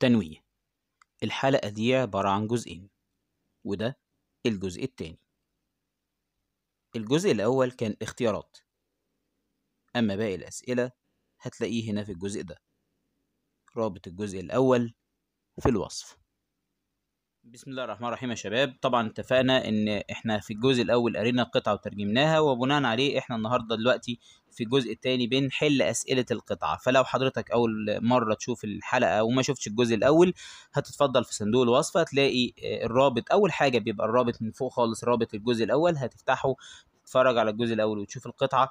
تنويه الحلقة دي عبارة عن جزئين وده الجزء التاني الجزء الأول كان اختيارات أما باقي الأسئلة هتلاقيه هنا في الجزء ده رابط الجزء الأول في الوصف بسم الله الرحمن الرحيم يا شباب طبعا اتفقنا ان احنا في الجزء الاول قرينا القطعه وترجمناها وبناء عليه احنا النهارده دلوقتي في الجزء الثاني بنحل اسئله القطعه فلو حضرتك اول مره تشوف الحلقه وما شفتش الجزء الاول هتتفضل في صندوق الوصف هتلاقي آه، الرابط اول حاجه بيبقى الرابط من فوق خالص رابط الجزء الاول هتفتحه تتفرج على الجزء الاول وتشوف القطعه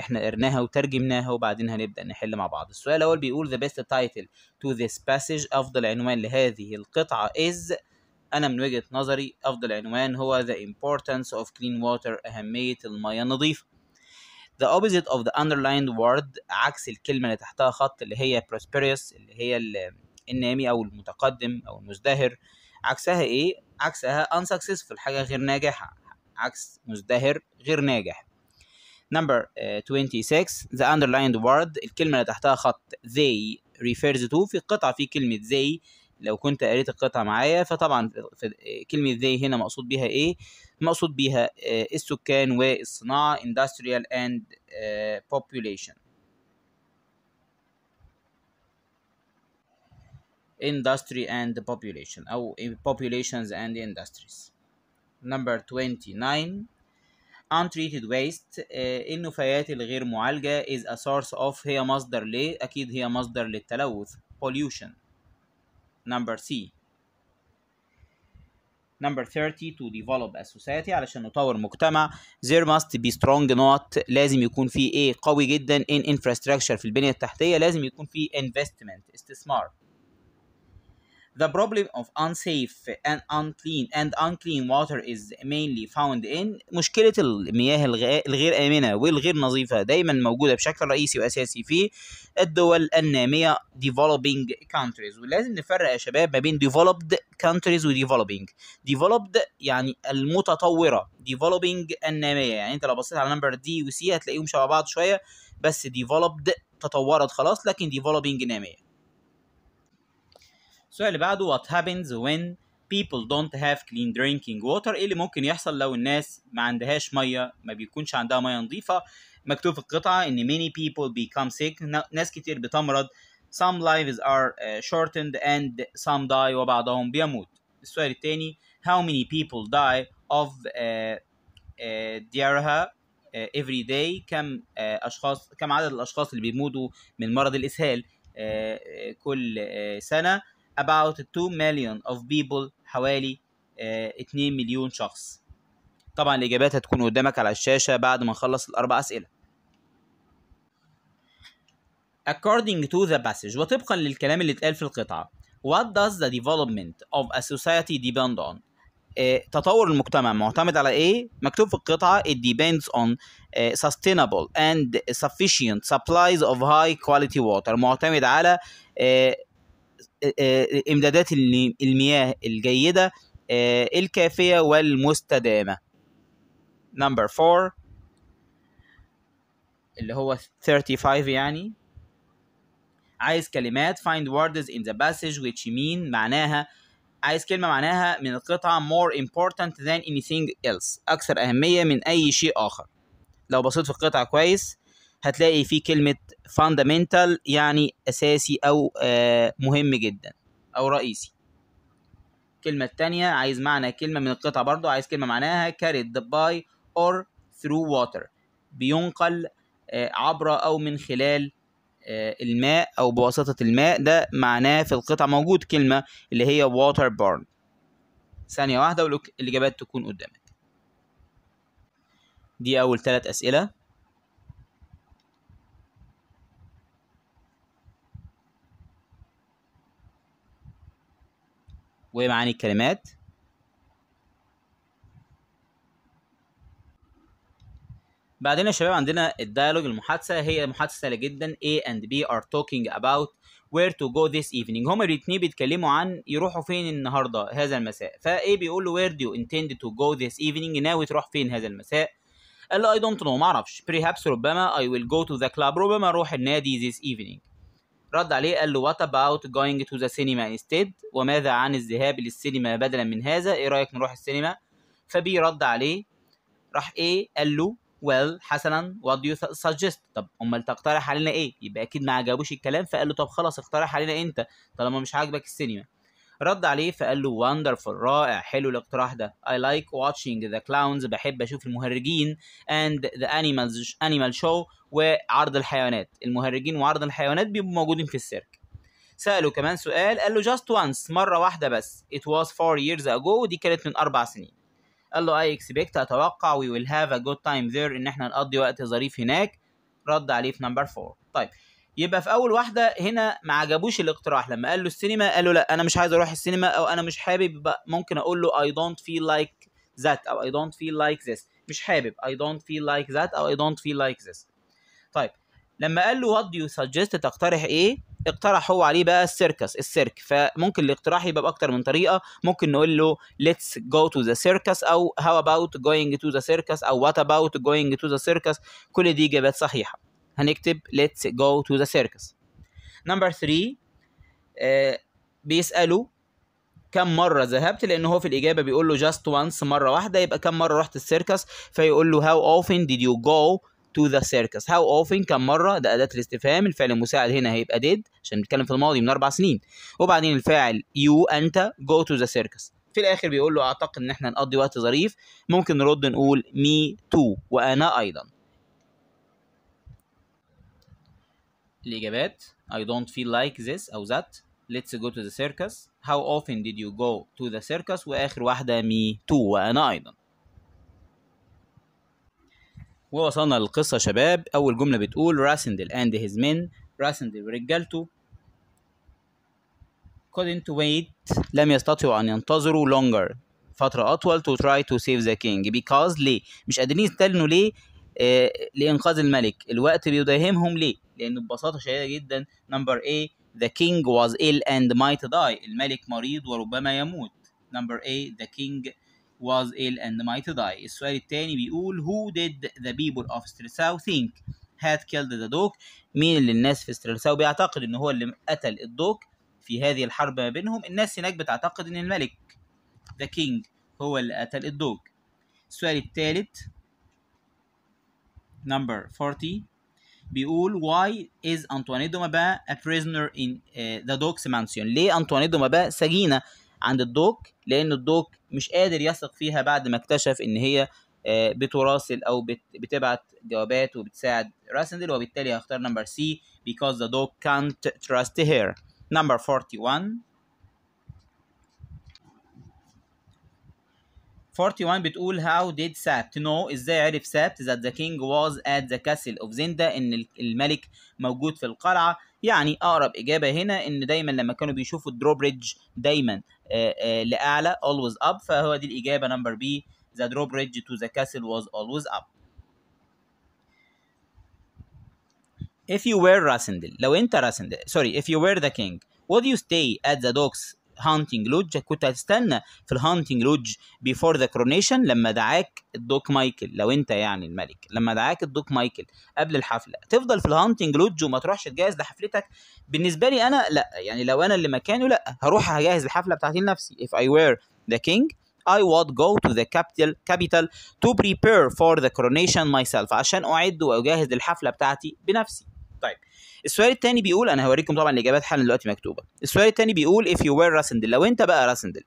احنا قرناها وترجمناها وبعدين هنبدا نحل مع بعض السؤال الاول بيقول the best title to this passage افضل عنوان لهذه القطعه is أنا من وجهة نظري أفضل عنوان هو The Importance of Clean Water أهمية المياه النظيفة The opposite of the underlined word عكس الكلمة اللي تحتها خط اللي هي prosperous اللي هي النامي أو المتقدم أو المزدهر عكسها إيه؟ عكسها unsuccessful حاجة غير ناجحة عكس مزدهر غير ناجح Number 26 آه، The underlined word الكلمة اللي تحتها خط they refers to في قطعة في كلمة they لو كنت قريت القطعة معايا فطبعا كلمة they هنا مقصود بيها ايه؟ مقصود بيها آه، السكان والصناعة industrial and آه، population industry and population أو populations and industries number 29 untreated waste آه، النفايات الغير معالجة is a source of هي مصدر ليه؟ أكيد هي مصدر للتلوث pollution number C number 30 to develop a society علشان نطور مجتمع there must be strong not لازم يكون في ايه قوي جدا in infrastructure في البنية التحتية لازم يكون في investment استثمار The problem of unsafe and unclean and unclean water is mainly found in مشكلة المياه الغير آمنة والغير نظيفة دايما موجودة بشكل رئيسي وأساسي في الدول النامية developing countries ولازم نفرق يا شباب ما بين developed countries و developing developed يعني المتطورة developing النامية يعني أنت لو بصيت على نمبر دي وسي هتلاقيهم شبه بعض شوية بس developed تطورت خلاص لكن developing نامية السؤال اللي بعده what happens when people don't have clean drinking water ايه اللي ممكن يحصل لو الناس ما عندهاش ميه ما بيكونش عندها ميه نظيفه مكتوب في القطعه ان many people become sick ناس كتير بتمرض some lives are آه، shortened and some die وبعضهم بيموت السؤال الثاني how many people die of uh, uh, diarrhea uh, every day كم uh, اشخاص كم عدد الاشخاص اللي بيموتوا من مرض الاسهال uh, كل uh, سنه about 2 million of people حوالي 2 مليون شخص طبعا الإجابات هتكون قدامك على الشاشة بعد ما نخلص الأربع أسئلة According to the passage وطبقا للكلام اللي اتقال في القطعة What does the development of a society depend on تطور المجتمع معتمد على ايه مكتوب في القطعه it depends on sustainable and sufficient supplies of high quality water معتمد على آه، آه، امدادات المياه الجيده آه، الكافيه والمستدامه نمبر 4 اللي هو 35 يعني عايز كلمات find words in the passage which mean معناها عايز كلمة معناها من القطعة more important than anything else أكثر أهمية من أي شيء آخر لو بصيت في القطعة كويس هتلاقي فيه كلمة فاندامنتال يعني أساسي أو آه، مهم جدا أو رئيسي الكلمة التانية عايز معنى كلمة من القطعة برضو عايز كلمة معناها carried by or through water بينقل آه، عبر أو من خلال آه، الماء أو بواسطة الماء ده معناه في القطعة موجود كلمة اللي هي water burn ثانية واحدة والإجابات تكون قدامك دي أول ثلاث أسئلة ومعاني الكلمات بعدين يا شباب عندنا الديالوج المحادثه هي محادثه سهله جدا A and B are talking about where to go this evening هما الاثنين بيتكلموا عن يروحوا فين النهارده هذا المساء فا A بيقول له where do you intend to go this evening ناوي تروح فين هذا المساء قال له I don't know معرفش perhaps ربما I will go to the club ربما اروح النادي this evening رد عليه قال له وات اباوت جوينج تو ذا سينما انستيد وماذا عن الذهاب للسينما بدلا من هذا ايه رايك نروح السينما فبي رد عليه راح ايه قال له ويل well, حسنا وات دو سجست طب امال تقترح علينا ايه يبقى اكيد ما عجبوش الكلام فقال له طب خلاص اقترح علينا انت طالما مش عاجبك السينما رد عليه فقال له wonderful رائع حلو الاقتراح ده I like watching the clowns بحب اشوف المهرجين and the animals animal show وعرض الحيوانات المهرجين وعرض الحيوانات بيبقوا موجودين في السيرك سأله كمان سؤال قال له just once مرة واحدة بس it was four years ago ودي كانت من أربع سنين قال له I expect أتوقع we will have a good time there إن إحنا نقضي وقت ظريف هناك رد عليه في نمبر 4 طيب يبقى في اول واحده هنا ما عجبوش الاقتراح لما قال له السينما قال له لا انا مش عايز اروح السينما او انا مش حابب ممكن اقول له اي دونت فيل لايك ذات او اي دونت فيل لايك ذس مش حابب اي دونت فيل لايك ذات او اي دونت فيل لايك ذس طيب لما قال له وات دو يو سجست تقترح ايه اقترح هو عليه بقى السيركس السيرك فممكن الاقتراح يبقى باكتر من طريقه ممكن نقول له ليتس جو تو ذا سيركس او هاو اباوت جوينج تو ذا سيركس او وات اباوت جوينج تو ذا سيركس كل دي اجابات صحيحه هنكتب let's go to the circus نمبر 3 آه بيسأله كم مرة ذهبت لأن هو في الإجابة بيقول له just once مرة واحدة يبقى كم مرة رحت السيركس فيقول له how often did you go to the circus how often كم مرة ده أداة الاستفهام الفعل المساعد هنا هيبقى did عشان بنتكلم في الماضي من أربع سنين وبعدين الفاعل you أنت go to the circus في الآخر بيقول له أعتقد إن إحنا نقضي وقت ظريف ممكن نرد نقول me too وأنا أيضا الإجابات I don't feel like this أو that Let's go to the circus How often did you go to the circus وآخر واحدة me too وأنا أيضا ووصلنا للقصة شباب أول جملة بتقول راسندل and his men راسندل ورجالته couldn't wait لم يستطيعوا أن ينتظروا longer فترة أطول to try to save the king because ليه مش قادرين يستنوا ليه آه لإنقاذ الملك الوقت بيداهمهم ليه لانه ببساطه شديده جدا نمبر A the king was ill and might die الملك مريض وربما يموت نمبر A the king was ill and might die السؤال الثاني بيقول who did the people of Strelsau think had killed the dog مين اللي الناس في Strelsau بيعتقد ان هو اللي قتل الدوك في هذه الحرب ما بينهم الناس هناك بتعتقد ان الملك the king هو اللي قتل الدوك السؤال الثالث number 40 بيقول why is Antoine Domaba a prisoner in uh, the dog's mansion ليه Antoine Domaba سجينة عند الدوك لأن الدوك مش قادر يثق فيها بعد ما اكتشف إن هي uh, بتراسل أو بتبعت جوابات وبتساعد راسندل وبالتالي هختار نمبر سي because the dog can't trust her number 41 41 بتقول how did سابت know ازاي عرف سابت that the king was at the castle of Zinda ان الملك موجود في القلعه يعني اقرب اجابه هنا ان دايما لما كانوا بيشوفوا الدروبريدج دايما آآ آآ لاعلى always up فهو دي الاجابه نمبر بي the drawbridge to the castle was always up if you were Rasendil لو انت Rasendil sorry if you were the king would you stay at the docks هانتنج لودج كنت هتستنى في الهانتنج لودج بيفور ذا كرونيشن لما دعاك الدوك مايكل لو انت يعني الملك لما دعاك الدوك مايكل قبل الحفله تفضل في الهانتنج لودج وما تروحش تجهز لحفلتك بالنسبه لي انا لا يعني لو انا اللي مكانه لا هروح هجهز الحفله بتاعتي لنفسي if I were the king I would go to the capital capital to prepare for the coronation myself عشان أعد وأجهز للحفلة بتاعتي بنفسي السؤال الثاني بيقول انا هوريكم طبعا الاجابات حالا دلوقتي مكتوبه السؤال الثاني بيقول if you were راسندل لو انت بقى راسندل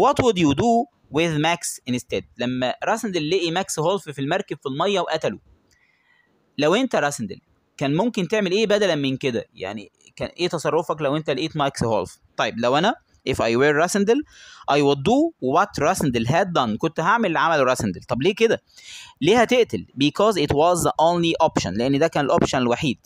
what would you do with max instead لما راسندل لقي ماكس هولف في المركب في الميه وقتله لو انت راسندل كان ممكن تعمل ايه بدلا من كده يعني كان ايه تصرفك لو انت لقيت ماكس هولف طيب لو انا if I were Rasendel I would do what Rasendel had done كنت هعمل اللي عمله راسندل طب ليه كده ليه هتقتل because it was the only option لان ده كان الاوبشن الوحيد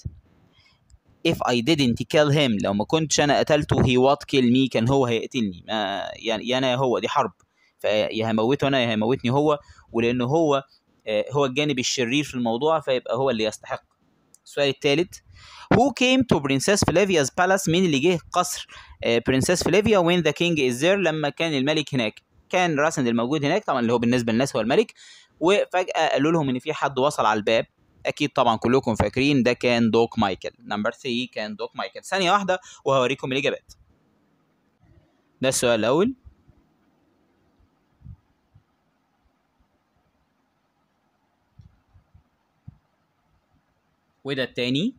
if I didn't kill him لو ما كنتش انا قتلته he what kill me كان هو هيقتلني ما يا انا يا هو دي حرب فيا هموته انا يا هيموتني هو ولان هو آه، هو الجانب الشرير في الموضوع فيبقى هو اللي يستحق السؤال الثالث Who came to Princess Flavia's palace مين اللي جه قصر آه، princess فليفيا when the king is there لما كان الملك هناك كان راسن الموجود هناك طبعا اللي هو بالنسبه للناس هو الملك وفجاه قالوا لهم ان في حد وصل على الباب اكيد طبعا كلكم فاكرين ده كان دوك مايكل نمبر 3 كان دوك مايكل ثانيه واحده وهوريكم الاجابات ده السؤال الاول وده التاني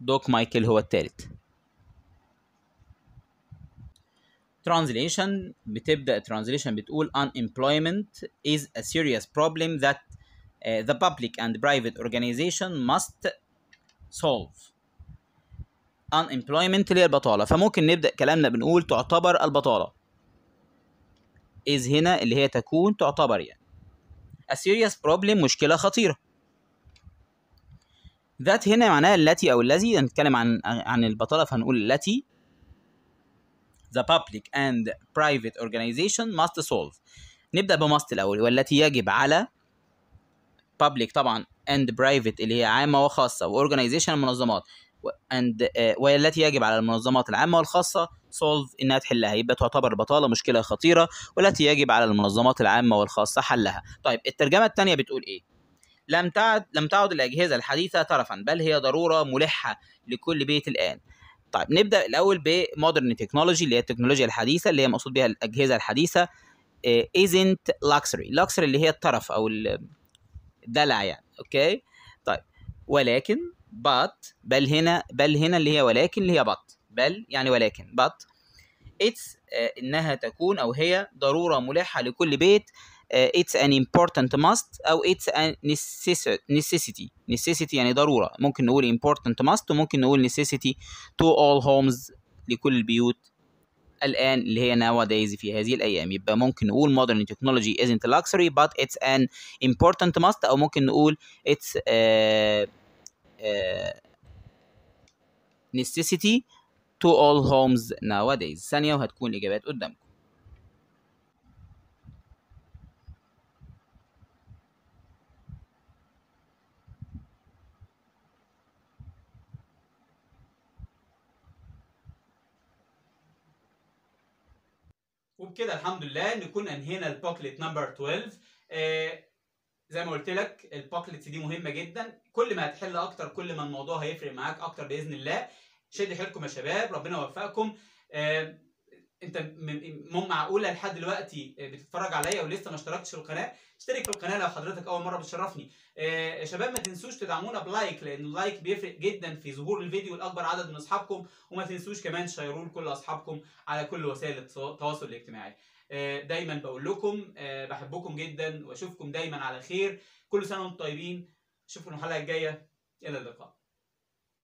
دوك مايكل هو التالت ترانزليشن بتبدا ترانزليشن بتقول unemployment is a serious problem that uh, the public and private organization must solve unemployment اللي هي البطاله فممكن نبدا كلامنا بنقول تعتبر البطاله is هنا اللي هي تكون تعتبر يعني a serious problem مشكله خطيره ذات هنا معناها التي او الذي هنتكلم عن عن البطاله فهنقول التي the public and private organization must solve نبدأ بمست الأول والتي يجب على public طبعا and private اللي هي عامة وخاصة وorganization المنظمات and uh, والتي يجب على المنظمات العامة والخاصة solve إنها تحلها يبقى تعتبر البطالة مشكلة خطيرة والتي يجب على المنظمات العامة والخاصة حلها طيب الترجمة الثانية بتقول إيه لم تعد لم تعد الأجهزة الحديثة طرفا بل هي ضرورة ملحة لكل بيت الآن طيب نبدا الاول بمودرن تكنولوجي اللي هي التكنولوجيا الحديثه اللي هي مقصود بها الاجهزه الحديثه ايزنت لاكسري لاكسري اللي هي الطرف او الدلع يعني اوكي طيب ولكن بات بل هنا بل هنا اللي هي ولكن اللي هي بات بل يعني ولكن بات اتس آه، انها تكون او هي ضروره ملحه لكل بيت it's an important must او it's a necessity necessity يعني ضرورة ممكن نقول important must وممكن نقول necessity to all homes لكل البيوت الآن اللي هي nowadays في هذه الأيام يبقى ممكن نقول modern technology isn't a luxury but it's an important must أو ممكن نقول it's a, a necessity to all homes nowadays ثانية وهتكون الإجابات قدامكم وبكده الحمد لله نكون انهينا البوكلت نمبر 12 آه زي ما قلت لك البوكلتس دي مهمه جدا كل ما هتحل اكتر كل ما الموضوع هيفرق معاك اكتر باذن الله شد حيلكم يا شباب ربنا يوفقكم آه انت مو معقوله لحد دلوقتي آه، بتتفرج عليا ولسه ما اشتركتش في القناه اشترك في القناه لو حضرتك اول مره بتشرفني آه شباب ما تنسوش تدعمونا بلايك لان اللايك بيفرق جدا في ظهور الفيديو لاكبر عدد من اصحابكم وما تنسوش كمان شيروه لكل اصحابكم على كل وسائل التواصل الاجتماعي آه دايما بقول لكم آه بحبكم جدا واشوفكم دايما على خير كل سنه وانتم طيبين اشوفكم الحلقه الجايه الى اللقاء